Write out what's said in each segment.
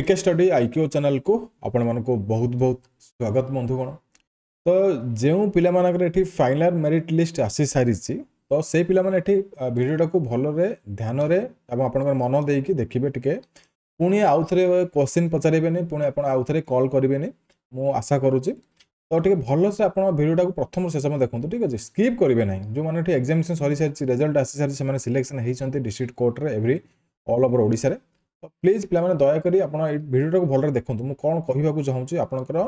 PK study IQ ଚ୍ୟାନେଲକୁ ଆପଣମାନଙ୍କୁ ବହୁତ ବହୁତ ସ୍ୱାଗତ ବନ୍ଧୁଗଣ ତ ଯେଉଁ ପିଲାମାନଙ୍କର ଏଠି ଫାଇନାଲ ମେରିଟ୍ ଲିଷ୍ଟ ଆସିସାରିଛି ତ ସେଇ ପିଲାମାନେ ଏଠି ଭିଡ଼ିଓଟାକୁ ଭଲରେ ଧ୍ୟାନରେ ଏବଂ ଆପଣଙ୍କର ମନ ଦେଇକି ଦେଖିବେ ଟିକେ ପୁଣି ଆଉ ଥରେ କୋଶ୍ଚିନ୍ ପଚାରିବେନି ପୁଣି ଆପଣ ଆଉ ଥରେ କଲ୍ କରିବେନି ମୁଁ ଆଶା କରୁଛି ତ ଟିକେ ଭଲସେ ଆପଣ ଭିଡ଼ିଓଟାକୁ ପ୍ରଥମ ଶେଷ ଦେଖନ୍ତୁ ଠିକ୍ ଅଛି ସ୍କିପ୍ କରିବେ ନାହିଁ ଯେଉଁମାନେ ଏଠି ଏକ୍ଜାମିନେସନ୍ ସରିସାରିଛି ରେଜଲ୍ଟ ଆସିସାରିଛି ସେମାନେ ସିଲେକ୍ସନ୍ ହେଇଛନ୍ତି ଡିଷ୍ଟ୍ରିକ୍ଟ କୋର୍ଟରେ ଏଭ୍ରି ଅଲ୍ ଓଭର୍ ଓଡ଼ିଶାରେ ତ ପ୍ଲିଜ୍ ପିଲାମାନେ ଦୟାକରି ଆପଣ ଏ ଭିଡ଼ିଓଟାକୁ ଭଲରେ ଦେଖନ୍ତୁ ମୁଁ କ'ଣ କହିବାକୁ ଚାହୁଁଛି ଆପଣଙ୍କର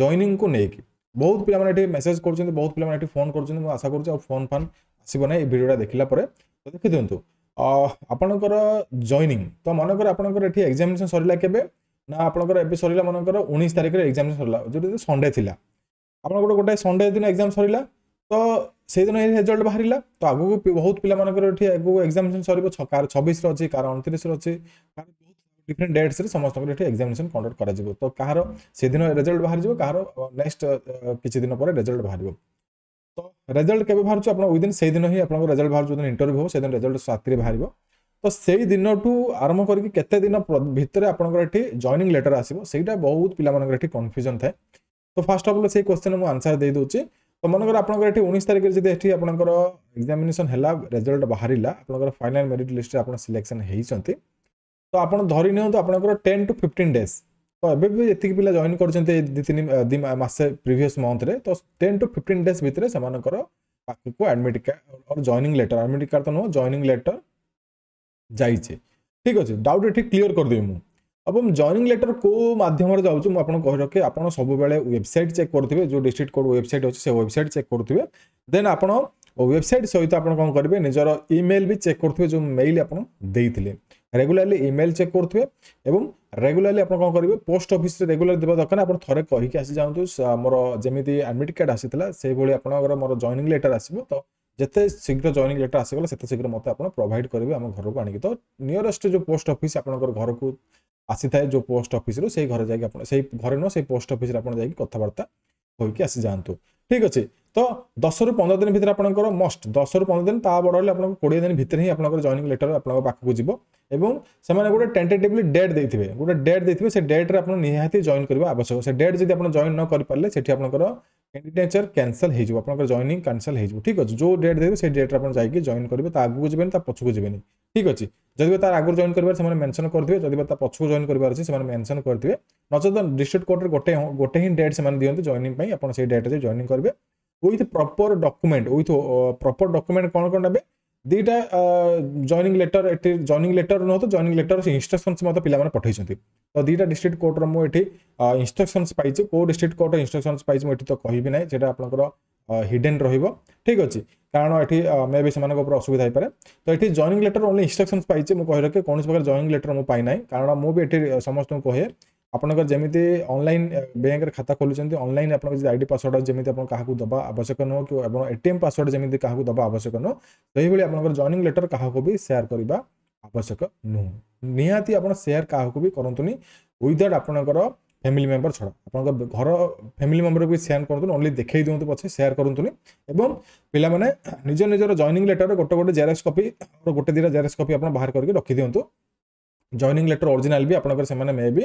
ଜଏନିଂକୁ ନେଇକି ବହୁତ ପିଲାମାନେ ଏଠି ମେସେଜ୍ କରୁଛନ୍ତି ବହୁତ ପିଲାମାନେ ଏଠି ଫୋନ୍ କରୁଛନ୍ତି ମୁଁ ଆଶା କରୁଛି ଆଉ ଫୋନ୍ ଫାନ୍ ଆସିବ ନାହିଁ ଏ ଭିଡ଼ିଓଟା ଦେଖିଲା ପରେ ତ ଦେଖିଦିଅନ୍ତୁ ଆପଣଙ୍କର ଜଏନିଂ ତ ମନେକର ଆପଣଙ୍କର ଏଠି ଏକ୍ଜାମିନେସନ୍ ସରିଲା କେବେ ନା ଆପଣଙ୍କର ଏବେ ସରିଲା ମନେକର ଉଣେଇଶ ତାରିଖରେ ଏକ୍ଜାମିନେସନ୍ ସରିଲା ଯେଉଁଟା ସଣ୍ଡେ ଥିଲା ଆପଣଙ୍କର ଗୋଟେ ସଣ୍ଡେ ଦିନ ଏକ୍ଜାମ୍ ସରିଲା ତ ସେଇଦିନ ଏଇ ରେଜଲ୍ଟ ବାହାରିଲା ତ ଆଗକୁ ବହୁତ ପିଲାମାନଙ୍କର ଏଠି ଆଗକୁ ଏକ୍ଜାମିନେସନ୍ ସରିବ କାର ଛବିଶରେ ଅଛି କାର ଅଣତିରିଶରେ ଅଛି କାର ବହୁତ ଡିଫରେଣ୍ଟ ଡେଟ୍ସରେ ସମସ୍ତଙ୍କର ଏଠି ଏକ୍ଜାମିନେସନ୍ କଣ୍ଡକ୍ଟ କରାଯିବ ତ କାହାର ସେଦିନ ରେଜଲ୍ଟ ବାହାରିଯିବ କାହାର ନେକ୍ସଟ କିଛି ଦିନ ପରେ ରେଜଲ୍ଟ ବାହାରିବ ତ ରେଜଲ୍ଟ କେବେ ବାହାରୁଛି ଆପଣ ୱିଦିନ୍ ସେଇଦିନ ହିଁ ଆପଣଙ୍କ ରେଜଲ୍ଟ ବାହାରୁଛି ଯେଉଁଦିନ ଇଣ୍ଟରଭ୍ୟୁ ହେବ ସେଦିନ ରେଜଲ୍ଟ ରାତିରେ ବାହାରିବ ତ ସେଇ ଦିନଠୁ ଆରମ୍ଭ କରିକି କେତେ ଦିନ ଭିତରେ ଆପଣଙ୍କର ଏଠି ଜଏନିଂ ଲେଟର ଆସିବ ସେଇଟା ବହୁତ ପିଲାମାନଙ୍କର ଏଠି କନଫ୍ୟୁଜନ୍ ଥାଏ ତ ଫାର୍ଷ୍ଟ ଅଫ୍ ଅଲ୍ ସେଇ କ୍ୱେଶ୍ଚିନ୍ ମୁଁ ଆନ୍ସର୍ ଦେଇଦେଉଛି তো মনে করো আপনার এটি উনিশ তারিখে যদি এটি আপনার এক্সামিনেসন হল রেজল্ট বাহারা আপনার ফাইনাল মেরিট লিস্টে আপনার সিলেকশন হয়েছেন তো আপনার ধরি নিহত আপনার টেন টু ফিফটিন ডেজ তো এবে এত পিলা জয়েন করছেন এই দুই তিন মাসে প্রিভিয়স মন্থরে তো টেন টু ফিফটিন ডেজ ভিতরে সে পাখকু admit card joining letter admit card তো নয় জয়নিং লেটর যাইছে ঠিক আছে ডাউট এটি ক্লিয়ার করিদেবি মু ଏବଂ ଜଏନିଂ ଲେଟର କେଉଁ ମାଧ୍ୟମରେ ଯାଉଛି ମୁଁ ଆପଣଙ୍କୁ କହି ରଖେ ଆପଣ ସବୁବେଳେ ୱେବସାଇଟ୍ ଚେକ୍ କରୁଥିବେ ଯେଉଁ ଡିଷ୍ଟ୍ରିକ୍ଟ କୋର୍ଟ ୱେବସାଇଟ୍ ଅଛି ସେ ୱେବସାଇଟ୍ ଚେକ୍ କରୁଥିବେ ଦେନ୍ ଆପଣ ୱେବସାଇଟ୍ ସହିତ ଆପଣ କ'ଣ କରିବେ ନିଜର ଇମେଲ୍ ବି ଚେକ୍ କରୁଥିବେ ଯେଉଁ ମେଲ୍ ଆପଣ ଦେଇଥିଲେ ରେଗୁଲାରଲି ଇମେଲ୍ ଚେକ୍ କରୁଥିବେ ଏବଂ ରେଗୁଲାରଲି ଆପଣ କ'ଣ କରିବେ ପୋଷ୍ଟ ଅଫିସରେ ରେଗୁଲାର ଦେବା ଦରକାର ଆପଣ ଥରେ କହିକି ଆସିଯାଆନ୍ତୁ ଆମର ଯେମିତି ଆଡ଼ମିଟ୍ କାର୍ଡ଼ ଆସିଥିଲା ସେଇଭଳି ଆପଣଙ୍କର ମୋର ଜଏନିଂ ଲେଟର ଆସିବ ତ ଯେତେ ଶୀଘ୍ର ଜଏନିଂ ଲେଟର ଆସିଗଲା ସେତେ ଶୀଘ୍ର ମୋତେ ଆପଣ ପ୍ରୋଭାଇଡ଼ କରିବେ ଆମ ଘରକୁ ଆଣିକି ତ ନିୟରେଷ୍ଟ ଯେଉଁ ପୋଷ୍ଟ ଅଫିସ୍ ଆପଣଙ୍କର ଘରକୁ ଆସିଥାଏ ଯେଉଁ ପୋଷ୍ଟ ଅଫିସରୁ ସେଇ ଘରେ ଯାଇକି ଆପଣ ସେଇ ଘରେ ନୁହଁ ସେଇ ପୋଷ୍ଟ ଅଫିସରେ ଆପଣ ଯାଇକି କଥାବାର୍ତ୍ତା ହୋଇକି ଆସିଯାଆନ୍ତୁ ଠିକ୍ ଅଛି ତ ଦଶରୁ ପନ୍ଦର ଦିନ ଭିତରେ ଆପଣଙ୍କର ମଷ୍ଟ ଦଶରୁ ପନ୍ଦର ଦିନ ତା ବଡ଼ ହେଲେ ଆପଣଙ୍କୁ କୋଡ଼ିଏ ଦିନ ଭିତରେ ହିଁ ଆପଣଙ୍କର ଜଏନିଂ ଲେଟର ଆପଣଙ୍କ ପାଖକୁ ଯିବ ଏବଂ ସେମାନେ ଗୋଟେ ଟେଣ୍ଟେଟିଭଲି ଡେଟ୍ ଦେଇଥିବେ ଗୋଟେ ଡେଟ୍ ଦେଇଥିବେ ସେ ଡେଟ୍ରେ ଆପଣ ନିହାତି ଜଏନ୍ କରିବା ଆବଶ୍ୟକ ସେ ଡେଟ୍ ଯଦି ଆପଣ ଜଏନ୍ ନ କରିପାରିଲେ ସେଠି ଆପଣଙ୍କର ক্যাଣ୍ଡିডେଚର କ୍ୟାନସଲ୍ ହେଇଯିବ ଆପଣଙ୍କର ଜଏନିଂ କ୍ୟାନସଲ୍ ହେଇଯିବ ଠିକ୍ ଅଛି ଯେଉଁ ଡେଟ୍ ଦେବେ ସେଇ ଡେଟ୍ରେ ଆପଣ ଯାଇକି ଜଏନ୍ କରିବେ ତା ଆଗକୁ ଯିବେନି ତା ପଛକୁ ଯିବେନି ଠିକ୍ ଅଛି ଯଦି ତା ଆଗରୁ ଜଏନ୍ କରିବାର ସେମାନେ ମେନସନ୍ କରିଥିବେ ଯଦି ତା ପଛକୁ ଜଏନ୍ କରିବାର ଅଛି ସେମାନେ ମେନସନ୍ କରିଥିବେ ନଚେତ ଡିଷ୍ଟ୍ରିକ୍ଟ କୋର୍ଟରେ ଗୋଟେ ଗୋଟେ ହିଁ ଡେଟ୍ ସେମାନେ ଦିଅନ୍ତି ଜଏନିଂ ପାଇଁ ଆପଣ ସେଇ ଡେଟ୍ରେ ଜଏନିଂ କରିବେ with proper document with proper document କ'ଣ କ'ଣ ନେବେ ଦୁଇଟା ଜଏନିଂ ଲେଟର ଏଠି ଜଏନିଂ ଲେଟର ନୁହଁ ତ ଜଏନିଂ ଲେଟର ଇନ୍ଷ୍ଟ୍ରକ୍ସନ୍ସ ମଧ୍ୟ ପିଲାମାନେ ପଠାଇଛନ୍ତି ତ ଦୁଇଟା ଡିଷ୍ଟ୍ରିକ୍ଟ କୋର୍ଟର ମୁଁ ଏଠି ଇନଷ୍ଟ୍ରକ୍ସନ୍ସ ପାଇଛି କେଉଁ ଡିଷ୍ଟ୍ରିକ୍ଟ କୋର୍ଟର ଇନ୍ଷ୍ଟ୍ରକ୍ସନ୍ସ ପାଇଛି ମୁଁ ଏଠି ତ କହିବି ନାହିଁ ସେଇଟା ଆପଣଙ୍କର ହିଡେନ୍ ରହିବ ଠିକ୍ ଅଛି କାରଣ ଏଠି ମେ ବି ସେମାନଙ୍କ ଉପରେ ଅସୁବିଧା ହେଇପାରେ ତ ଏଠି ଜଏନିଂ ଲେଟର ଓନ୍ଲି ଇନଷ୍ଟ୍ରକ୍ସନ୍ସ ପାଇଛି ମୁଁ କହିଲେ କୌଣସି ପ୍ରକାର ଜଏନିଂ ଲେଟର ମୁଁ ପାଇନାହିଁ କାରଣ ମୁଁ ବି ଏଠି ସମସ୍ତଙ୍କୁ କହେ আপনার যেমি অনলাইন ব্যাঙ্করে খাতা খোলুচ্ছেন অনলাইন আপনার যদি আইডি পাসওয়ার্ড যেমি আপনার কাহকু দেওয়া আবশ্যক নুহ কি এবং এটিএম পাসওয়ার্ড যেমি কাহকু দেওয়া আবশ্যক নুহ সেইভাবে আপনার জয়নিং লেটর কাহকু বি সেয়ার করা আবশ্যক নুহ নিহতি আপনার সেয়ার কাহকু বি করতুনি উইদাউট আপনার ফ্যামিলি মেম্বর ছড়া আপনার ঘর ফ্যামিলি মেম্বরকে সেয়ার করতু অনলি দেখাই দিও পছে সেয়ার করতু এবং পিলা মানে নিজ নিজের জয়নিং লেটর গোটে গোটে জেরক্স কপি গোটে দুইটা জেরক্স কপি আপনার বাহার করি রখি দিও জয়নিং লেଟର ଅରିଜିନାଲ ବି ଆପଣଙ୍କର ସେମାନେ ମେ ବି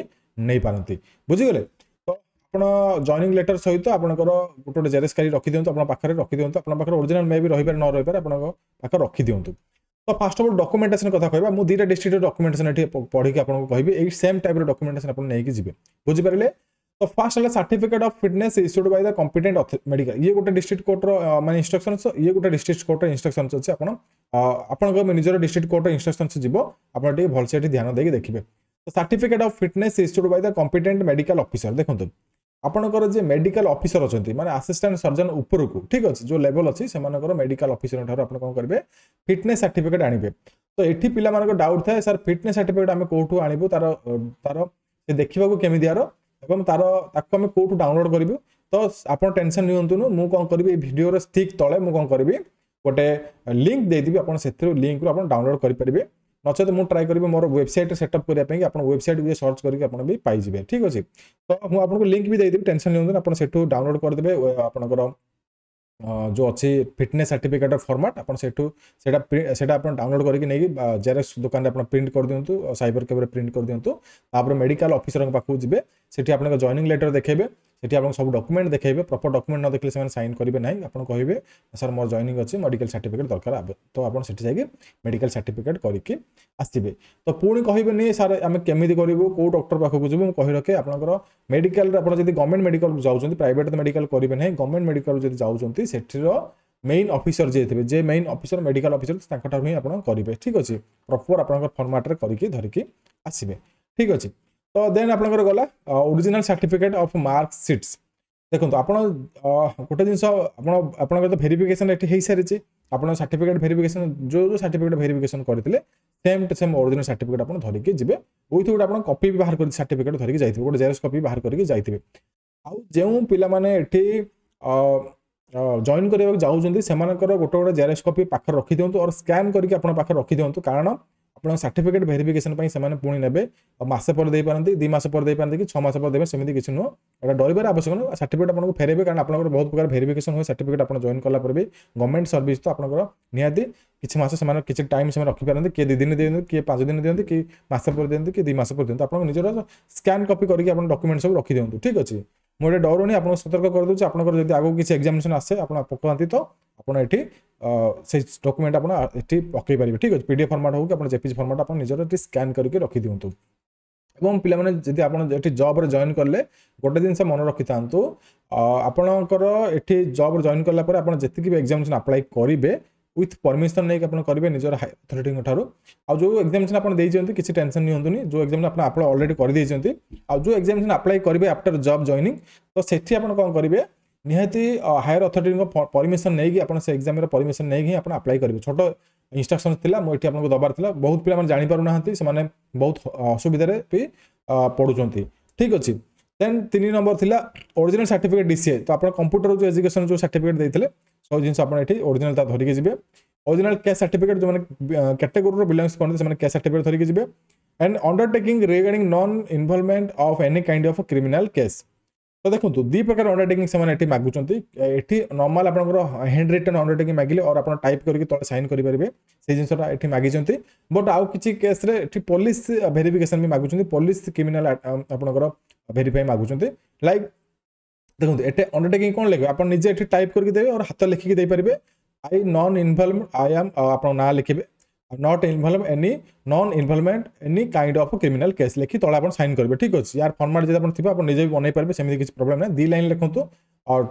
ନେଇପାରନ୍ତି ବୁଝିଗଲେ ତ ଆପଣ ଜୟନିଂ ଲେଟର ସହିତ ଆପଣଙ୍କର ଗୋଟେ ଗୋଟେ ଜେରେସ୍ କରି ରଖିଦିଅନ୍ତୁ ଆପଣ ପାଖରେ ରଖିଦିଅନ୍ତୁ ଆପଣଙ୍କ ପାଖରେ ଅରିଜିନାଲ ମେ ବି ରହିପାରେ ନ ରହିପାରେ ଆପଣଙ୍କ ପାଖରେ ରଖିଦିଅନ୍ତୁ ତ ଫାର୍ଷ୍ଟ ଅଫ୍ ଅଲ୍ ଡକୁମେଣ୍ଟେସନ୍ କଥା କହିବା ମୁଁ ଦୁଇଟା ଡିଷ୍ଟ୍ରିକ୍ଟର ଡକୁମେଣ୍ଟେସନ୍ ଏଠି ପଢ଼ିକି ଆପଣଙ୍କୁ କହିବି ଏଇ ସେମ୍ ଟାଇପ୍ର ଡକୁମେଣ୍ଟେସନ୍ ଆପଣ ନେଇକି ଯିବେ ବୁଝିପାରିଲେ ତ ଫାର୍ଷ୍ଟ ହେଲା certificate of fitness issued by the competent medical ଇଏ ଗୋଟେ ଡିଷ୍ଟ୍ରିକ୍ଟ କୋର୍ଟର ମାନେ ଇନଷ୍ଟ୍ରକ୍ସନ୍ସ ଇଏ ଗୋଟେ ଡିଷ୍ଟ୍ରିକ୍ଟ କୋର୍ଟର ଇନଷ୍ଟ୍ରକ୍ସନ୍ସ ଅଛି ଆପଣ ଆପଣଙ୍କ ନିଜର ଡିଷ୍ଟ୍ରିକ୍ଟ କୋର୍ଟର ଇନଷ୍ଟ୍ରକ୍ସନ୍ସ ଯିବ ଆପଣ ଟିକେ ଭଲସେ ଏଠି ଧ୍ୟାନ ଦେଇକି ଦେଖିବେ ତ certificate of fitness issued by the competent medical officer ଦେଖନ୍ତୁ ଆପଣଙ୍କର ଯିଏ ମେଡିକାଲ ଅଫିସର ଅଛନ୍ତି ମାନେ ଆସିଷ୍ଟାଣ୍ଟ ସର୍ଜନ ଉପରକୁ ଠିକ୍ ଅଛି ଯେଉଁ ଲେଭଲ୍ ଅଛି ସେମାନଙ୍କର ମେଡିକାଲ ଅଫିସର ଠାରୁ ଆପଣ କ'ଣ କରିବେ ଫିଟନେସ୍ ସାର୍ଟିଫିକେଟ୍ ଆଣିବେ ତ ଏଠି ପିଲାମାନଙ୍କ ଡାଉଟ୍ ଥାଏ ସାର୍ ଫିଟନେସ୍ ସାର୍ଟିଫିକେଟ୍ ଆମେ କେଉଁଠୁ ଆଣିବୁ ତାର ତାର ଦେଖିବାକୁ କେମିତି ଆର ଏବଂ ତାର ତାକୁ ଆମେ କେଉଁଠୁ ଡାଉନଲୋଡ଼ କରିବୁ ତ ଆପଣ ଟେନସନ୍ ନିଅନ୍ତୁନି ମୁଁ କ'ଣ କରିବି ଏ ଭିଡ଼ିଓର ଠିକ୍ ତଳେ ମୁଁ କ'ଣ କରିବି ଗୋଟେ ଲିଙ୍କ୍ ଦେଇଦେବି ଆପଣ ସେଥିରୁ ଲିଙ୍କ୍ରୁ ଆପଣ ଡାଉନଲୋଡ଼ କରିପାରିବେ ନଚେତ ମୁଁ ଟ୍ରାଏ କରିବି ମୋର ୱେବସାଇଟ୍ରେ ସେଟଅପ୍ କରିବା ପାଇଁ ଆପଣ ୱେବସାଇଟ୍ ବି ସର୍ଚ୍ଚ କରିକି ଆପଣ ବି ପାଇଯିବେ ଠିକ୍ ଅଛି ତ ମୁଁ ଆପଣଙ୍କୁ ଲିଙ୍କ୍ ବି ଦେଇଦେବି ଟେନସନ୍ ନିଅନ୍ତୁନି ଆପଣ ସେଠୁ ଡାଉନଲୋଡ଼ କରିଦେବେ ଆପଣଙ୍କର जो अच्छी फिटनेस सर्टिफिकेट फर्माट आप डाउनलोड करके जेरेक्स दुकान में प्रिंट कर दिंतु सैबर कैफे प्रिंट कर तापर मेडिकल अफिसर पाक जब से आपको जॉइनिंग लेटर देखेंगे সেটি আপনার সব ডকুমেন্ট দেখাইবে প্রপর ডকুমেন্ট ন দেখলে সে সাইন করবে না আপনার কহবে স্যার মোর জয়নিং অছি মেডিকাল সার্টিফিকেট দরকার তো আপনার সেটি যাই মেডিকাল সার্টিফিকেট করিকি আসবে তো পুঁ নি স্যার আমি কেমিতি করব কেউ ডক্টর পাখক যাবু কহি রখে আপনার মেডিকাল আপনার যদি গভর্নমেন্ট মেডিকাল যাচ্ছেন প্রাইভেট মেডিকাল করবে না গভর্নমেন্ট মেডিকাল যদি যাচ্ছেন সেটির মেইন অফিসর যে থাকবে যে মেইন অফিসর মেডিকাল অফিসর তাঁর ঠার হি আপনার করবে ঠিক আছে প্রপর আপনার ফর্মাটে করি ধরিকি আসবে ঠিক আছে ତ ଦେନ୍ ଆପଣଙ୍କର ଗଲା original certificate of mark sheets ଦେଖନ୍ତୁ ଆପଣ ଗୋଟେ ଜିନିଷ ଆପଣ ଆପଣଙ୍କର ତ ଭେରିଫିକେସନ୍ ଏଠି ହେଇସାରିଛି ଆପଣ ସାର୍ଟିଫିକେଟ୍ ଭେରିଫିକେସନ୍ ଯେଉଁ ଯେଉଁ ସାର୍ଟିଫିକେଟ୍ ଭେରିଫିକେସନ୍ କରିଥିଲେ same to same original certificate ଆପଣ ଧରିକି ଯିବେ ଉଇଥ୍ ଗୋଟେ ଆପଣ କପି ବି ବାହାର କରି ସାର୍ଟିଫିକେଟ୍ ଧରିକି ଯାଇଥିବେ ଗୋଟେ ଜେରକ୍ସ କପି ବାହାର କରିକି ଯାଇଥିବେ ଆଉ ଯେଉଁ ପିଲାମାନେ ଏଠି ଜଏନ୍ କରିବାକୁ ଯାଉଛନ୍ତି ସେମାନଙ୍କର ଗୋଟେ ଗୋଟେ ଜେରକ୍ସ କପି ପାଖରେ ରଖିଦିଅନ୍ତୁ ଅର୍ ସ୍କାନ୍ କରିକି ଆପଣ ପାଖରେ ରଖିଦିଅନ୍ତୁ କାରଣ আপনার সার্টিফিকেট ভেরিফিকেসন সেমানে পুঁ নেবে মাসে পরে দেইপারতে দুই মাস পরে দেইপারতে কি ছ মাস পরে দেবে সেমিতি কিছু নুহ এটা ডরিবার আবশ্যক নয় সার্টিফিকেট আপনার ফেরাইবে কারণ আপনার বহুত প্রকার ভেরিফিকেসন হুয়ে সার্টিফিকেট আপনার জয়েন কলাপরে বি গভর্নমেন্ট সার্ভিস তো আপনার নিহতি কিছু মাস সে কিছু টাইম সে রখিপারতে কি দুই দিন দিও কি পাঁচ দিন দিয়ে কি মাসে পরে দিয়ে কি দুই মাস পরে দিয়ে আপনার নিজের স্ক্যান কপি করি আপনার ডকুমেন্ট সব রাখি দিও ঠিক আছে ମୁଁ ଏଇଟା ଡରୁନି ଆପଣଙ୍କୁ ସତର୍କ କରିଦେଉଛି ଆପଣଙ୍କର ଯଦି ଆଗକୁ କିଛି ଏକ୍ଜାମିନେସନ୍ ଆସେ ଆପଣ ପକାନ୍ତି ତ ଆପଣ ଏଠି ସେଇ ଡକୁମେଣ୍ଟ ଆପଣ ଏଠି ପକାଇ ପାରିବେ ଠିକ୍ ଅଛି ପିଡ଼ିଏଫ୍ ଫର୍ମାଟ୍ ହେଉ କି ଆପଣ ଜେପିଜି ଫର୍ମାଟ୍ ଆପଣ ନିଜର ଏଠି ସ୍କାନ୍ କରିକି ରଖିଦିଅନ୍ତୁ এবং পিলামানে যদি আপনার এটি জব্রে জয়েন কলে গোটে জিনিস মনে রক্ষিথান্তু আপনার এটি জব্রে জয়েন কলা ଆପଣ ଯେତିକି ବି এক্সামিনেসন ଆପ୍ଲାଏ କରିବେ ୱିଥ୍ ପରମିସନ୍ ନେଇକି ଆପଣ କରିବେ ନିଜର ହାଇ ଅଥରିଟିଙ୍କ ଠାରୁ ଆଉ ଯେଉଁ ଏକ୍ଜାମିନେସନ୍ ଆପଣ ଦେଇଛନ୍ତି କିଛି ଟେନସନ୍ ନିଅନ୍ତୁନି ଯେଉଁ ଏକ୍ଜାମିନେସନ୍ ଆପଣ ଆପଣ ଅଲରେଡ଼ି କରିଦେଇଛନ୍ତି ଆଉ ଯେଉଁ ଏକ୍ଜାମିନେସନ୍ ଆପ୍ଲାଏ କରିବେ ଆଫ୍ଟର ଜବ୍ ଜଏନିଂ ତ ସେଠି ଆପଣ କ'ଣ କରିବେ ନିହାତି ହାୟର ଅଥରିଟିଙ୍କ ପରମିସନ୍ ନେଇକି ଆପଣ ସେ ଏକ୍ଜାମ୍ର ପରମିସନ୍ ନେଇକି ହିଁ ଆପଣ ଆପ୍ଲାଏ କରିବେ ଛୋଟ ଇନଷ୍ଟ୍ରକ୍ସନ୍ ଥିଲା ମୁଁ ଏଠି ଆପଣଙ୍କୁ ଦେବାର ଥିଲା ବହୁତ ପିଲାମାନେ ଜାଣିପାରୁନାହାନ୍ତି ସେମାନେ ବହୁତ ଅସୁବିଧାରେ ବି ପଢ଼ୁଛନ୍ତି ଠିକ୍ ଅଛି ଦେନ୍ ତିନି ନମ୍ବର ଥିଲା ଓରିଜିନାଲ୍ ସାର୍ଟିଫିକେଟ୍ ଡିସିଏ ତ ଆପଣ କମ୍ପ୍ୟୁଟର ଯେଉଁ ଏଜୁକେସନ୍ ଯେଉଁ ସାର୍ଟିଫିକେଟ୍ ଦେଇଥିଲେ ସବୁ ଜିନିଷ ଆପଣ ଏଠି ଓରିଜିନାଲ୍ ତା ଧରିକି ଯିବେ ଓରିଜିନାଲ୍ କ୍ୟାସ୍ ସାର୍ଟିଫିକେଟ୍ ଯେଉଁମାନେ କ୍ୟାଟେଗୋରୀରୁ ବିଲଙ୍ଗସ୍ କରନ୍ତି ସେମାନେ କ୍ୟାସ୍ ସାର୍ଟିଫିକେଟ୍ ଧରିକି ଯିବେ and undertaking regarding non involvement of any kind of criminal case ତ ଦେଖନ୍ତୁ ଦୁଇ ପ୍ରକାର ଅଣ୍ଡରଟେକିଂ ସେମାନେ ଏଠି ମାଗୁଛନ୍ତି ଏଠି ନର୍ମାଲ ଆପଣଙ୍କର ହ୍ୟାଣ୍ଡ ରିଟର୍ନ ଅଣ୍ଡରଟେକିଂ ମାଗିଲେ ଅର୍ ଆପଣ ଟାଇପ୍ କରିକି ତଳେ ସାଇନ୍ କରିପାରିବେ ସେଇ ଜିନିଷଟା ଏଠି ମାଗିଛନ୍ତି ବଟ୍ ଆଉ କିଛି କେସ୍ରେ ଏଠି ପୋଲିସ ଭେରିଫିକେସନ୍ ବି ମାଗୁଛନ୍ତି ପୋଲିସ କ୍ରିମିନାଲ୍ ଆପଣଙ୍କର ଭେରିଫାଇ ମାଗୁଛନ୍ତି ଲାଇକ୍ দেখুন এটা অন্ডরটেকিং କ'ଣ ଲେଖିବେ ଆପଣ ନିଜେ ଏଠି ଟାଇପ୍ କରିକି ଦେବେ ଆଉ ହାତ ଲେଖିକି ଦେଇପାରିବେ I non involvement I am ଆପଣ ନାଁ ଲେଖିବେ not involve any non involvement any kind of criminal case ଲେଖି ତଳେ ଆପଣ ସାଇନ୍ କରିବେ ଠିକ୍ ଅଛି ୟାର ଫର୍ମାଟ୍ ଯଦି ଆପଣ ଥିବ ଆପଣ ନିଜେ ବି ବନେଇ ପାରିବେ ସେମିତି କିଛି ପ୍ରୋବ୍ଲେମ୍ ନାହିଁ ଦୁଇ ଲାଇନ୍ ଲେଖନ୍ତୁ ଆଉ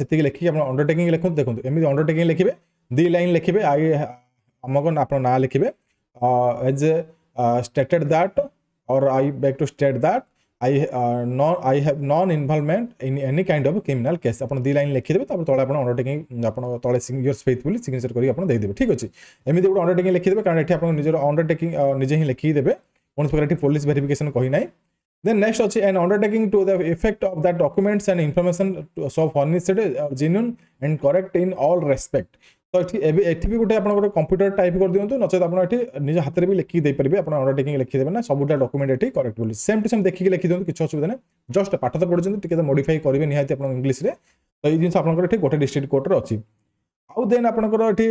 ସେତିକି ଲେଖିକି ଆପଣ ଅଣ୍ଡରଟେକିଂ ଲେଖନ୍ତୁ ଦେଖନ୍ତୁ ଏମିତି ଅଣ୍ଡରଟେକିଂ ଲେଖିବେ ଦୁଇ ଲାଇନ୍ ଲେଖିବେ ଆଇ ଆମକୁ ଆପଣ ନାଁ ଲେଖିବେ as a stated that or I beg to state that I non I have non involvement in any kind of criminal case আপনার দুই লাইন লিখিদেবে তারপরে তলে আপনার অন্ডরটেকিং আপনার তলে ইয়র ফেইথ বলে সিগনেচর করি আপনার দিয়ে ঠিক আছে এমনি গোটে অন্ডরটেকিং লিখিদেবে কারণ এটি আপনার নিজের অন্ডরটেকিং নিজে হি লিখিদেবে কোন প্রকার এটি পুলিশ ভেরিফিকেশন কহি নাই দেন নেক্সট অছে an undertaking to the effect of that documents and information সব furnished genuine and correct in all respect ତ ଏଠି ଏବେ ଏଠି ବି ଗୋଟେ ଆପଣ ଗୋଟେ କମ୍ପ୍ୟୁଟର ଟାଇପ୍ କରିଦିଅନ୍ତୁ ନଚେତ୍ ଆପଣ ଏଠି ନିଜ ହାତରେ ବି ଲେଖିକି ଦେଇପାରିବେ ଆପଣ ଅର୍ଡର ଟେକିଂ ଲେଖିଦେବେ ନା ସବୁଟା ଡକୁମେଣ୍ଟ ଏଠି କରେକ୍ଟ ବୋଲି ସେମ୍ ଟୁ ସେମ୍ ଦେଖିକି ଲେଖିଦିଅନ୍ତୁ କିଛି ଅସୁବିଧା ନାହିଁ ଜଷ୍ଟ ପାଠ ତ ପଢ଼ୁଛନ୍ତି ଟିକେ ତ ମୋଡିଫାଇ କରିବେ ନିହାତି ଆପଣ ଇଂଲିଶରେ ତ ଏଇ ଜିନିଷ ଆପଣଙ୍କର ଏଠି ଗୋଟେ ଡିଷ୍ଟ୍ରିକ୍ଟ କୋର୍ଟରେ ଅଛି ଆଉ ଦେନ୍ ଆପଣଙ୍କର ଏଠି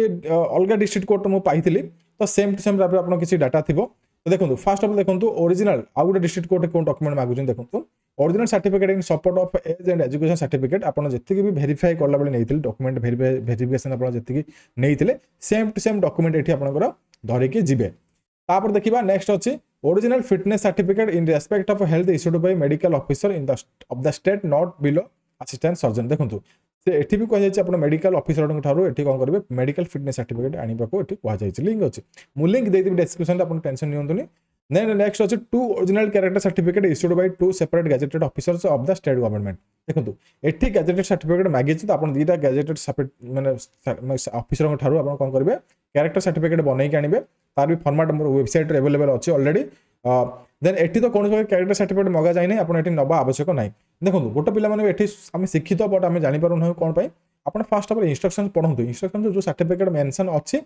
ଅଲଗା ଡିଷ୍ଟ୍ରିକ୍ଟ କୋର୍ଟ ମୁଁ ପାଇଥିଲି ତ ସେମ୍ ଟୁ ସେମ୍ ତାପରେ ଆପଣ କିଛି ଡାଟା ଥିବ ତ ଦେଖନ୍ତୁ ଫାର୍ଷ୍ଟ ଅଫ୍ ଅଲ୍ ଦେଖନ୍ତୁ ଓରିଜିନାଲ ଆଉ ଗୋଟେ ଡିଷ୍ଟ୍ରିକ୍ଟ କୋର୍ଟରେ କେଉଁ ଡକୁମେଣ୍ଟ ମାଗୁଛନ୍ତି ଦେଖନ୍ତୁ original certificate in support of age and education certificate আপনার যেতে বি ভেরিফাই কলা বেলে নিয়ে ডকুমেন্ট ভেরিফিকেসন আপনার যেতে নিয়ে সেম টু সেম ডকুমেন্ট এটি আপনার ধরিকি যাবে তাপরে দেখা নেক্সট অছি original fitness certificate in respect of health issued by medical officer in of the state not below assistant surgeon দেখুন সে এটি বি কুয়াছে আপনার মেডিকাল অফিসর ଠାରୁ ଏଠି କ'ଣ କରିବେ ମେଡ଼ିକାଲ ଫିଟନେସ୍ ସାର୍ଟିଫିକେଟ୍ ଆଣିବାକୁ ଏଠି କୁହାଯାଇଛି ଲିଙ୍କ୍ ଅଛି ମୁଁ দিয়ে দেবি ডেসক্রিপশনটা আপনার টেনশন ନିଅନ୍ତୁନି then next also two original character certificate issued by two separate gazetted officers of the state government দেখନ୍ତୁ ଏଠି ଗ୍ୟାଜେଟେଡ୍ ସାର୍ଟିଫିକେଟ୍ ମାଗିଛି ତ ଆପଣ ଦୁଇଟା ଗ୍ୟାଜେଟେଡ୍ ମାନେ ଅଫିସରଙ୍କ ଠାରୁ ଆପଣ କ'ଣ କରିବେ କ୍ୟାରେକ୍ଟର ସାର୍ଟିଫିକେଟ୍ ବନେଇକି ଆଣିବେ ତାର ବି ଫର୍ମାଟ୍ ମୋର ୱେବସାଇଟ୍ରେ ଆଭେଲେବଲ୍ ଅଛି ଅଲରେଡ଼ି ଦେନ୍ ଏଠି ତ କୌଣସି ପ୍ରକାର କ୍ୟାରେକ୍ଟର ସାର୍ଟିଫିକେଟ୍ ମଗାଯାଇନି ଆପଣ ଏଠି ନେବା ଆବଶ୍ୟକ ନାହିଁ ଦେଖନ୍ତୁ ଗୋଟେ ପିଲାମାନେ ଏଠି ଆମେ ଶିକ୍ଷିତ ବଟ୍ ଆମେ ଜାଣିପାରୁନାହୁଁ କ'ଣ ପାଇଁ ଆପଣ ଫାର୍ଷ୍ଟ ଅଫ୍ ଅଲ୍ ଇନଷ୍ଟ୍ରକ୍ସନ୍ ପଢ଼ନ୍ତୁ ଇନଷ୍ଟ୍ରକ୍ସନ୍ ଯେଉଁ ସାର୍ଟିଫିକେଟ୍ ମେନ୍ସନ୍ ଅଛି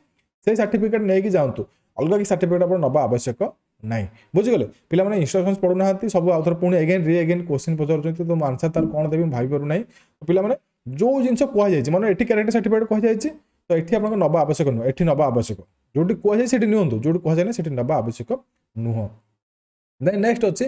ସେଇ ସାର୍ଟିଫିକେଟ୍ ନେଇକି ଯାଆନ୍ତୁ ଅଲଗା କି ସାର୍ଟିଫିକେଟ୍ ଆପଣ ନେବା ଆବଶ୍ୟକ ନାହିଁ ବୁଝିଗଲେ ପିଲାମାନେ ଇନଷ୍ଟ୍ରକ୍ସନ୍ସ ପଢ଼ୁନାହାନ୍ତି ସବୁ ଆଉଥରେ ପୁଣି ଏଗେନ୍ ରି ଏଗେନ୍ କୋଶ୍ଚିନ୍ ପଚାରୁଛନ୍ତି ତ ମୁଁ ଆନ୍ସର୍ ତାର କ'ଣ ଦେବି ମୁଁ ଭାବିପାରୁନାହିଁ ପିଲାମାନେ ଯେଉଁ ଜିନିଷ କୁହାଯାଇଛି ମାନେ ଏଠି କ୍ୟାରେକ୍ଟର ସାର୍ଟିଫିକେଟ୍ କୁହାଯାଇଛି ତ ଏଠି ଆପଣଙ୍କ ନେବା ଆବଶ୍ୟକ ନୁହଁ ଏଠି ନେବା ଆବଶ୍ୟକ ଯେଉଁଠି କୁହାଯାଇଛି ସେଠି ନିଅନ୍ତୁ ଯେଉଁଠି କୁହାଯାଇନି ସେଠି ନେବା ଆବଶ୍ୟକ ନୁହଁ ଦେନ୍ ନେକ୍ସଟ ଅଛି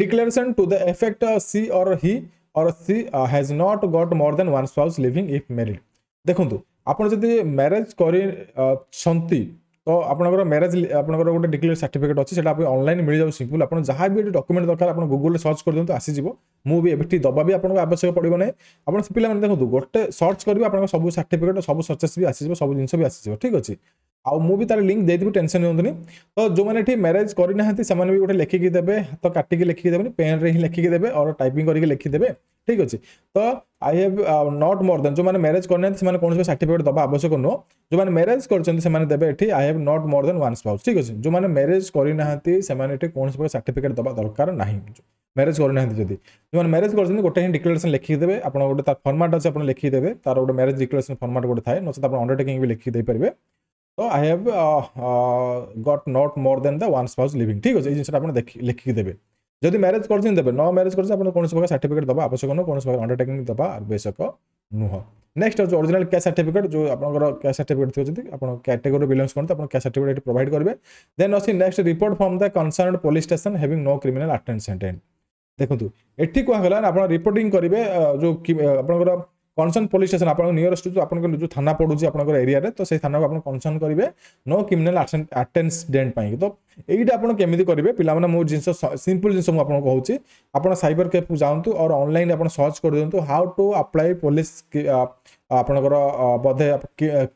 declaration to the effect she or he or she has not got more than one spouse living if married ଦେଖନ୍ତୁ ଆପଣ ଯଦି ମ୍ୟାରେଜ୍ କରିଛନ୍ତି তো আপনার ম্যারেজ আপনার গোটে ডিক্লেয়ার সার্টিফিকেট অছে সেটা আপনি অনলাইন মিলিযাও সিম্পল আপনার যা বি এটি ডকুমেন্ট দরকার আপনার গুগলে সর্চ করিদিন্তু আসিযোগ ମୁଁ ବି ଏଠି ଦେବା ବି ଆପଣଙ୍କୁ ଆବଶ୍ୟକ ପଡ଼ିବ ନାହିଁ ଆପଣ ପିଲାମାନେ ଦେଖନ୍ତୁ ଗୋଟେ ସର୍ଚ୍ଚ କରିବେ ଆପଣଙ୍କ ସବୁ ସାର୍ଟିଫିକେଟ୍ ସବୁ ସର୍ଚେସ୍ ବି ଆସିଯିବ ସବୁ ଜିନିଷ ବି ଆସିଯିବ ଠିକ୍ ଅଛି आ मुझ तार लिंक दे देदेवी टेनसन हूँ तो जो मैंने म्यारेज करना से गोटे लिखिक देते हाथ तो काटिक लिखिक देवे पेन रे ही लिखिक देते और टाइपिंग करके लिखिदेवे ठीक अच्छे तो आई हाव नट मोर देन जो मैंने मैरेज करना कौन से सार्टिफिकेट दबा आवश्यक नुह जो मैंने मैरेज करते देते I have not more than one spouse ठीक अच्छे जो मैंने मैरेज करना से कौन से सार्टिफिकेट दबा दरकार नहीं मैरेज करना जो म्यारेज करते गोटे ही डिक्लेरेसन लिखिक देते आप गोटे फर्माट अच्छे आप लिखिदेवे तरह गोटे म्यारेज डिक्लेरेसन फर्माट गोटे थे ना आप अंडरटेकिंग भी लिखी देते हैं তো I have got not more than the one spouse living ঠিক আছে এই জিনিসটা আপনার লিখিকি দেবে যদি ম্যারেজ করছেন দেবে ন ম্যারেজ করছে আপনার কোণী প্রকার সার্টিফিকেট দেওয়া আবশ্যক নয় কোণী প্রকার অন্ডরটেকিং দেওয়া আবশ্যক নুহ নেক্সট হচ্ছে অরিজিনাল ক্যাশ সার্টিফিকেট যে আপনার ক্যাশ সার্টিফিকেট থাকছে আপনার ক্যাটেগরি বিলংস করতে আপনার ক্যাশ সার্টিফিকেট এটি প্রোভাইড করবে দেন অছি next report from the concern police station having no criminal antecedents দেখুন এটি কুহগলা আপনার রিপোর্টিং করবে যে আপনার কনসর্ন পুলিশ স্টেসন আপনার নিয়রেস্ট যে আপনার যে থানা পড়ুছে আপনার এরিয়ারে তো সেই থানাকে আপনার কনসর্ন করবে নো ক্রিমিনাল আটেন্ডেন্ট পাই তো এইটা আপনার কেমিতি করবে পিলামানে মো জিনিস সিম্পল জিনিস মু আপনার কুচি আপনার সাইবর ক্যাফ্কু যাতে আর অনলাইন আপনার সর্চ করে দিও হাউ টু আপ্লাই পুলিশ আপনার বোধে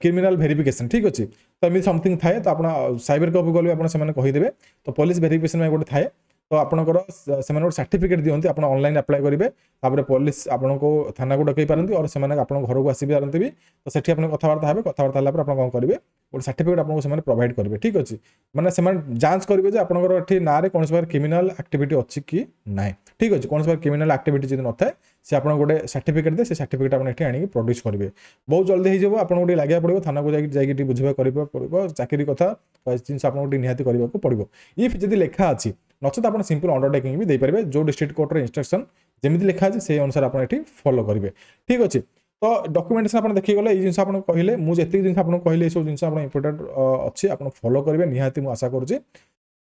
ক্রিমিনাল ভেরিফিকেসন ঠিক আছে তো এমনি সমথিং থাকে তো আপনার সাইবর ক্যাফ্কু গলে আপনার সে কহিদেবে তো পুলিশ ভেরিফিকেসন গোটে থাকে ତ ଆପଣଙ୍କର ସେମାନେ ଗୋଟେ ସାର୍ଟିଫିକେଟ୍ ଦିଅନ୍ତି ଆପଣ ଅନଲାଇନ୍ ଆପ୍ଲାଏ କରିବେ ତାପରେ ପୋଲିସ ଆପଣଙ୍କୁ ଥାନାକୁ ଡକେଇ ପାରନ୍ତି ଅର୍ ସେମାନେ ଆପଣଙ୍କ ଘରକୁ ଆସିପାରନ୍ତି ବି ତ ସେଠି ଆପଣ କଥାବାର୍ତ୍ତା ହେବେ କଥାବାର୍ତ୍ତା ହେଲା ପରେ ଆପଣ କ'ଣ କରିବେ ଗୋଟେ ସାର୍ଟିଫିକେଟ୍ ଆପଣଙ୍କୁ ସେମାନେ ପ୍ରୋଭାଇଡ଼୍ କରିବେ ଠିକ୍ ଅଛି ମାନେ ସେମାନେ ଯାଞ୍ଚ କରିବେ ଯେ ଆପଣଙ୍କର ଏଠି ନାଁରେ କୌଣସି ପ୍ରକାର କ୍ରିମିନାଲ୍ ଆକ୍ଟିଭିଟି ଅଛି କି ନାହିଁ ଠିକ୍ ଅଛି କୌଣସି ପ୍ରକାର କ୍ରିମିନାଲ୍ ଆକ୍ଟିଭିଟି ଯଦି ନଥାଏ ସେ ଆପଣଙ୍କୁ ଗୋଟେ ସାର୍ଟିଫିକେଟ୍ ଦେ ସେ ସାର୍ଟିଫିକେଟ୍ ଆପଣ ଏଠି ଆଣିକି ପ୍ରଡ୍ୟୁସ୍ କରିବେ ବହୁତ ଜଲ୍ଦି ହେଇଯିବ ଆପଣଙ୍କୁ ଟିକେ ଲାଗିବାକୁ ପଡ଼ିବ ଥାନାକୁ ଯାଇକି ଯାଇକି ଟିକେ ବୁଝିବା କରିବାକୁ ପଡ଼ିବ ଚାକିରି କଥା ଜିନିଷ ଆପଣଙ୍କୁ ଟିକେ ନିହାତି କରିବାକୁ ପଡ଼ିବ ଇଫ୍ ଯଦି ଲେଖା ଅଛି ନଚେତ ଆପଣ ସିମ୍ପଲ୍ ଅଣ୍ଡରଟେକିଂ ବି ଦେଇପାରିବେ ଯେଉଁ ଡିଷ୍ଟ୍ରିକ୍ଟ କୋର୍ଟର ଇନ୍ଷ୍ଟ୍ରକ୍ସନ୍ ଯେମିତି ଲେଖା ଅଛି ସେଇ ଅନୁସାରେ ଆପଣ ଏଠି ଫଲୋ କରିବେ ଠିକ୍ ଅଛି তো ডকুমেଣ୍ଟେସନ୍ ଆପଣ ଦେଖିଗଲେ ଏଇ ଜିନିଷ ଆପଣ କହିଲେ ମୁଁ ଯେତିକି ଜିନିଷ ଆପଣଙ୍କୁ କହିଲେ ଏସବୁ ଜିନିଷ ଆପଣ ଇମ୍ପୋର୍ଟାଣ୍ଟ ଅଛି ଆପଣ ଫଲୋ କରିବେ ନିହାତି ମୁଁ ଆଶା କରୁଛି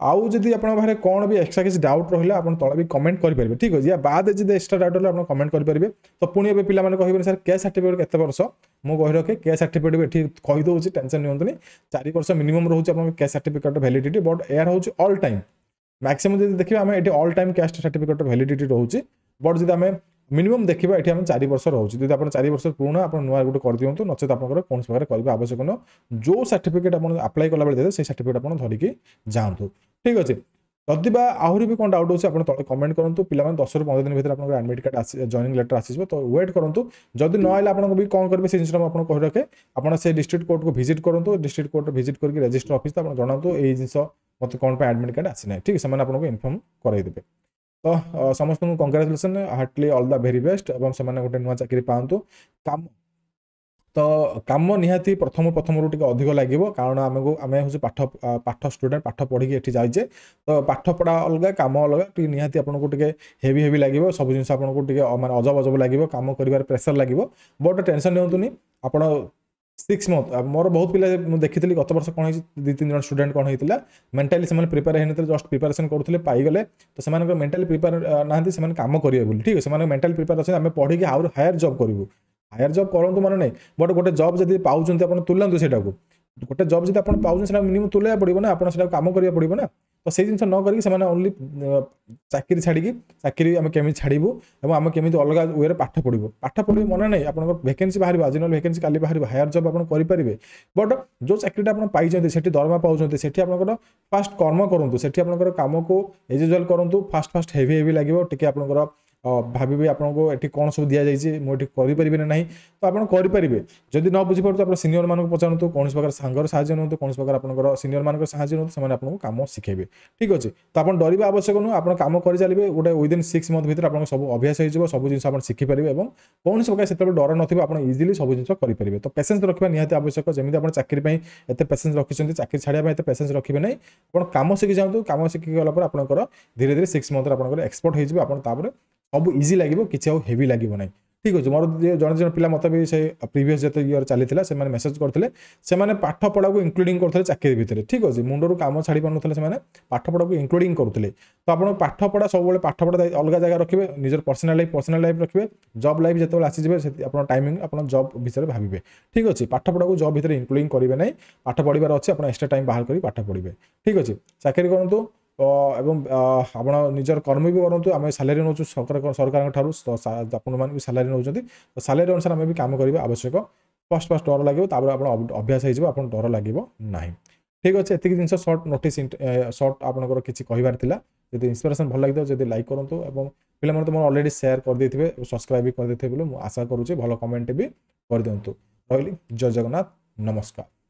ଆଉ ଯଦି ଆପଣଙ୍କ ପାଖରେ କ'ଣ ବି ଏକ୍ସଟ୍ରା କିଛି ଡାଉଟ୍ ରହିଲା ଆପଣ ତଳେ ବି କମେଣ୍ଟ କରିପାରିବେ ଠିକ୍ ଅଛି ୟା ବାଦ ଯଦି ଏକ୍ସଟ୍ରା ଡାଉଟ୍ ରହିଲା ଆପଣ କମେଣ୍ଟ କରିପାରିବେ ତ ପୁଣି ଏବେ ପିଲାମାନେ କହିବେନି ସାର୍ କେ ସାର୍ଟିଫିକେଟ୍ କେତେ ବର୍ଷ ମୁଁ କହି ରଖେ କେ ସାର୍ଟିଫିକେଟ୍ ଏଠି କହିଦେଉଛି ଟେନସନ୍ ନିଅନ୍ତୁନି ଚାରି ବର୍ଷ ମିନିମମ୍ ରହୁଛି ଆପଣଙ୍କ କେ ସାର୍ଟିଫିକେଟ୍ର ଭ୍ୟାଲିଡିଟି ବଟ୍ ଏହାର ହେଉଛି ଅଲ୍ ଟାଇମ୍ ମ୍ୟାକ୍ସିମମ୍ ଯଦି ଦେଖିବେ ଆମେ ଏଠି ଅଲ୍ ଟାଇମ୍ କ୍ୟାଷ୍ଟ ସାର୍ଟିଫିକେଟ୍ର ଭ୍ୟାଲିଡିଟି ରହୁଛି ବଟ୍ ଯଦି ଆମେ ମିନିମମ୍ ଦେଖିବା ଏଠି ଆମେ ଚାରି ବର୍ଷ ରହୁଛି ଯଦି ଆପଣ ଚାରି ବର୍ଷ ପୁରୁଣା ଆପଣ ନୂଆ ଗୋଟେ କରିଦିଅନ୍ତୁ ନଚେତ ଆପଣଙ୍କର କୌଣସି ପ୍ରକାର କରିବା ଆବଶ୍ୟକ ନୁହଁ ଯେଉଁ ସାର୍ଟିଫିକେଟ୍ ଆପଣ ଆପ୍ଲାଏ କଲାବେଳେ ଦେବେ ସେଇ ସାର୍ଟିଫିକେଟ୍ ଆପଣ ଧରିକି ଯାଆନ୍ତୁ ଠିକ୍ ଅଛି ଯଦି ବା ଆହୁରି ବି କ'ଣ ଡାଉଟ୍ ହେଉଛି ଆପଣ ତଳେ କମେଣ୍ଟ କରନ୍ତୁ ପିଲାମାନେ ଦଶରୁ ପନ୍ଦର ଦିନ ଭିତରେ ଆପଣଙ୍କର ଆଡ଼ମିଟ୍ କାର୍ଡ଼ ଆସି ଜଏନିଂ ଲେଟର୍ ଆସିଯିବ ତ ୱେଟ୍ କରନ୍ତୁ ଯଦି ନ ଆଇଲେ ଆପଣଙ୍କୁ ବି କ'ଣ କରିବେ ସେ ଜିନିଷଟା ମୁଁ ଆପଣଙ୍କୁ କହି ରଖେ ଆପଣ ସେ ଡିଷ୍ଟ୍ରିକ୍ଟ କୋର୍ଟକୁ ଭିଜିଟ୍ କରନ୍ତୁ ଡିଷ୍ଟ୍ରିକ୍ଟ କୋର୍ଟ ଭିଜିଟ୍ କରିକି ରେଜିଷ୍ଟର ଅଫିସ୍ ଆପଣ ଜଣାନ୍ତୁ ଏଇ ଜିନିଷ ମୋତେ କ'ଣ ପାଇଁ ଆଡ଼ମିଟ୍ କାର୍ଡ଼ ଆସିନାହିଁ ଠିକ୍ ସେମାନେ ଆପଣଙ୍କୁ ଇନଫର୍ମ କରାଇଦେବେ ତ ସମସ୍ତଙ୍କୁ congratulation heartily all the very best ଏବଂ ସେମାନେ ଗୋଟେ ନୂଆ ଚାକିରି ପାଆନ୍ତୁ କାମ ତ କାମ ନିହାତି ପ୍ରଥମ ପ୍ରଥମରୁ ଟିକେ ଅଧିକ ଲାଗିବ କାରଣ ଆମକୁ ଆମେ ହେଉଛି ପାଠ ପାଠ ଷ୍ଟୁଡେଣ୍ଟ ପାଠ ପଢ଼ିକି ଏଠି ଯାଇଛେ ତ ପାଠପଢ଼ା ଅଲଗା କାମ ଅଲଗା ଟିକେ ନିହାତି ଆପଣଙ୍କୁ ଟିକେ ହେଭି ହେଭି ଲାଗିବ ସବୁ ଜିନିଷ ଆପଣଙ୍କୁ ଟିକେ ମାନେ ଅଜବ ଅଜବ ଲାଗିବ କାମ କରିବାରେ ପ୍ରେସର ଲାଗିବ ବଟ୍ ଟେନସନ୍ ନିଅନ୍ତୁନି ଆପଣ ସିକ୍ସ ମନ୍ଥ ମୋର ବହୁତ ପିଲା ମୁଁ ଦେଖିଥିଲି ଗତ ବର୍ଷ କ'ଣ ହେଇଛି ଦୁଇ ତିନି ଜଣ ଷ୍ଟୁଡେଣ୍ଟ କ'ଣ ହେଇଥିଲା ମେଣ୍ଟାଲି ସେମାନେ ପ୍ରିପେୟାର ହେଇନଥିଲେ ଜଷ୍ଟ ପ୍ରିପାରେସନ୍ କରୁଥିଲେ ପାଇଗଲେ ତ ସେମାନଙ୍କ ମେଣ୍ଟାଲି ପ୍ରିପେୟାର ନାହାନ୍ତି ସେମାନେ କାମ କରିବେ ବୋଲି ଠିକ୍ ଅଛି ସେମାନେ ମେଣ୍ଟାଲି ପ୍ରିପେୟାର ଅଛନ୍ତି ଆମେ ପଢ଼ିକି ଆହୁରି ହାୟର ଜବ୍ କରିବୁ ହାୟର ଜବ୍ କରନ୍ତୁ ମାନେ ନାହିଁ ବଟ୍ ଗୋଟେ ଜବ୍ ଯଦି ପାଉଛନ୍ତି ଆପଣ ତୁଲାନ୍ତୁ ସେଇଟାକୁ ଗୋଟେ ଜବ୍ ଯଦି ଆପଣ ପାଉଛନ୍ତି ସେଇଟା ମିନିମମ୍ ତୁଲେଇବା ପଡ଼ିବ ନା ଆପଣ ସେଇଟାକୁ କାମ କରିବାକୁ ପଡ଼ିବ ନା ତ ସେଇ ଜିନିଷ ନ କରିକି ସେମାନେ ଓନ୍ଲି ଚାକିରି ଛାଡ଼ିକି ଚାକିରି ଆମେ କେମିତି ଛାଡ଼ିବୁ ଏବଂ ଆମେ କେମିତି ଅଲଗା ୱେରେ ପାଠ ପଢ଼ିବୁ ପାଠ ପଢ଼ିବୁ ମନା ନାହିଁ ଆପଣଙ୍କର ଭେକେନ୍ସି ବାହାରିବ ଆଜି ନହେଲେ ଭେକେନ୍ସି କାଲି ବାହାରିବ ହାୟାର ଜବ୍ ଆପଣ କରିପାରିବେ ବଟ୍ ଯେଉଁ ଚାକିରିଟା ଆପଣ ପାଇଛନ୍ତି ସେଠି ଦରମା ପାଉଛନ୍ତି ସେଠି ଆପଣଙ୍କର ଫାଷ୍ଟ କର୍ମ କରନ୍ତୁ ସେଠି ଆପଣଙ୍କର କାମକୁ ଏଜୁଜୁଆଲ୍ କରନ୍ତୁ ଫାଷ୍ଟ ଫାଷ୍ଟ ହେଭି ହେଭି ଲାଗିବ ଟିକେ ଆପଣଙ୍କର ଭାବିବେ ଆପଣଙ୍କୁ ଏଠି କ'ଣ ସବୁ ଦିଆଯାଇଛି ମୁଁ ଏଠି କରିପାରିବି ନା ନାହିଁ ତ ଆପଣ କରିପାରିବେ ଯଦି ନ ବୁଝିପାରୁଥିବେ ଆପଣ ସିନିୟରମାନଙ୍କୁ ପଚାରନ୍ତୁ କୌଣସି ପ୍ରକାର ସାଙ୍ଗର ସାହାଯ୍ୟ ନିଅନ୍ତୁ କୌଣସି ପ୍ରକାର ଆପଣଙ୍କର ସିନିୟରମାନଙ୍କ ସାହାଯ୍ୟ ନିଅନ୍ତୁ ସେମାନେ ଆପଣଙ୍କୁ କାମ ଶିଖେଇବେ ଠିକ୍ ଅଛି ତ ଆପଣ ଡରିବା ଆବଶ୍ୟକ ନୁହଁ ଆପଣ କାମ କରିଚାଲିବେ ଗୋଟେ ୱିଦିନ୍ ସିକ୍ସ ମନ୍ଥ ଭିତରେ ଆପଣଙ୍କ ସବୁ ଅଭ୍ୟାସ ହେଇଯିବ ସବୁ ଜିନିଷ ଆପଣ ଶିଖିପାରିବେ ଏବଂ କୌଣସି ପ୍ରକାର ସେତେବେଳେ ଡର ନଥିବ ଆପଣ ଇଜିଲି ସବୁ ଜିନିଷ କରିପାରିବେ ତ ପେସେନ୍ସ ରଖିବା ନିହାତି ଆବଶ୍ୟକ ଯେମିତି ଆପଣ ଚାକିରି ପାଇଁ ଏତେ ପେସେନ୍ସ ରଖିଛନ୍ତି ଚାକିରି ଛାଡ଼ିବା ପାଇଁ ଏତେ ପେସେନ୍ସ ରଖିବେ ନାହିଁ ଆପଣ କାମ ଶିଖି ଯାଆନ୍ତୁ କାମ ଶିଖିଗଲା ପରେ ଆପଣଙ୍କର ଧୀରେ ଧୀରେ ସିକ୍ସ ମନ୍ଥରେ ଆପଣଙ୍କର ଏକ୍ସପର୍ଟ ହେଇଯିବେ ଆପଣ ତାପରେ ସବୁ ଇଜି ଲାଗିବ କିଛି ଆଉ ହେଭି ଲାଗିବ ନାହିଁ ଠିକ୍ ଅଛି ମୋର ଜଣେ ଜଣେ ପିଲା ମୋତେ ବି ସେ ପ୍ରିଭିୟସ୍ ଯେତେ ଇୟର୍ ଚାଲିଥିଲା ସେମାନେ ମେସେଜ୍ କରିଥିଲେ ସେମାନେ ପାଠ ପଢ଼ାକୁ ଇନକ୍ଲୁଡ଼ିଂ କରୁଥିଲେ ଚାକିରି ଭିତରେ ଠିକ୍ ଅଛି ମୁଣ୍ଡରୁ କାମ ଛାଡ଼ି ପାରୁନଥିଲେ ସେମାନେ ପାଠ ପଢ଼ାକୁ ଇନକ୍ଲୁଡ଼ିଂ କରୁଥିଲେ ତ ଆପଣ ପାଠ ପଢ଼ା ସବୁବେଳେ ପାଠ ପଢ଼ା ଅଲଗା ଜାଗା ରଖିବେ ନିଜର ପର୍ସନାଲ୍ ଲାଇଫ୍ ପର୍ସନାଲ୍ ଲାଇଫ୍ ରଖିବେ ଜବ୍ ଲାଇଫ୍ ଯେତେବେଳେ ଆସିଯିବେ ସେ ଆପଣ ଟାଇମିଂ ଆପଣ ଜବ୍ ବିଷୟରେ ଭାବିବେ ଠିକ୍ ଅଛି ପାଠ ପଢ଼ାକୁ ଜବ୍ ଭିତରେ ଇନକ୍ଲୁଡ଼ିଂ କରିବେ ନାହିଁ ପାଠ ପଢ଼ିବାର ଅଛି ଆପଣ ଏକ୍ସଟ୍ରା ଟାଇମ୍ ବାହାର କରି ପାଠ ପଢ଼ିବେ ଠିକ୍ ଅଛି ଚାକିରି କରନ୍ତୁ ଏବଂ ଆପଣ ନିଜର କର୍ମ ବି କରନ୍ତୁ ଆମେ ସାଲାରୀ ନେଉଛୁ ସରକାର ସରକାରଙ୍କ ଠାରୁ ଆପଣମାନେ ବି ସାଲାରୀ ନେଉଛନ୍ତି ତ ସାଲାରୀ ଅନୁସାରେ ଆମେ ବି କାମ କରିବା ଆବଶ୍ୟକ ଫାର୍ଷ୍ଟ ଫାର୍ଷ୍ଟ ଡର ଲାଗିବ ତାପରେ ଆପଣ ଅଭ୍ୟାସ ହେଇଯିବ ଆପଣ ଡର ଲାଗିବ ନାହିଁ ଠିକ୍ ଅଛି ଏତିକି ଜିନିଷ ସର୍ଟ ନୋଟିସ୍ ସର୍ଟ ଆପଣଙ୍କର କିଛି କହିବାର ଥିଲା ଯଦି ଇନ୍ସପିରେସନ୍ ଭଲ ଲାଗିଥିବ ଯଦି ଲାଇକ୍ କରନ୍ତୁ ଏବଂ ପିଲାମାନେ ତ ମୋର ଅଲରେଡ଼ି ସେୟାର କରିଦେଇଥିବେ ସବସ୍କ୍ରାଇବ୍ ବି କରିଦେଇଥିବେ ବୋଲି ମୁଁ ଆଶା କରୁଛି ଭଲ କମେଣ୍ଟ ବି କରିଦିଅନ୍ତୁ ରହିଲି ଜୟ ଜଗନ୍ନାଥ ନମସ୍କାର